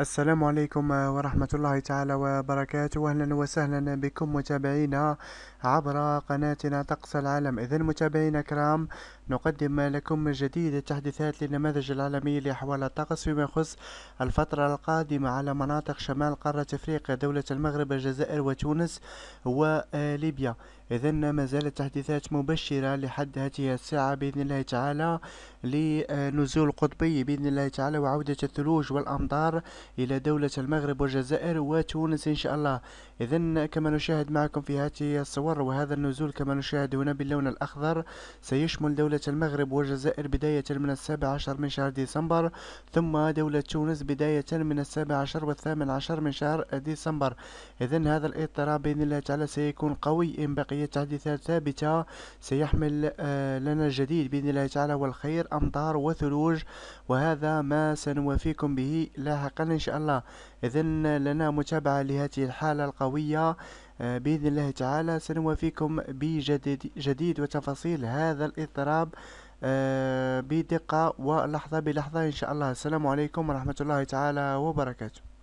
السلام عليكم ورحمة الله تعالى وبركاته أهلا وسهلا بكم متابعينا عبر قناتنا طقس العالم إذا متابعينا الكرام نقدم لكم جديد التحديثات للنماذج العالمية لأحوال الطقس فيما يخص الفترة القادمة على مناطق شمال قارة أفريقيا دولة المغرب الجزائر وتونس وليبيا إذا ما زالت تحديثات مبشرة لحد هذه الساعة بإذن الله تعالى لنزول قطبي بإذن الله تعالى وعودة الثلوج والأمطار إلى دولة المغرب والجزائر وتونس إن شاء الله إذا كما نشاهد معكم في هذه الصور وهذا النزول كما نشاهد هنا باللون الأخضر سيشمل دولة المغرب والجزائر بداية من السابع عشر من شهر ديسمبر ثم دولة تونس بداية من السابع عشر والثامن عشر من شهر ديسمبر إذا هذا الاضطراب بإذن الله تعالى سيكون قوي إن بقية تحديثات ثابتة سيحمل آه، لنا الجديد بإذن الله تعالى والخير أمطار وثلوج وهذا ما سنوافيكم به لاحقا إن شاء الله إذا لنا متابعة لهذه الحالة القوية آه، بإذن الله تعالى سنوافيكم بجديد جديد وتفاصيل هذا الاضطراب آه، بدقة ولحظة بلحظة إن شاء الله السلام عليكم ورحمة الله تعالى وبركاته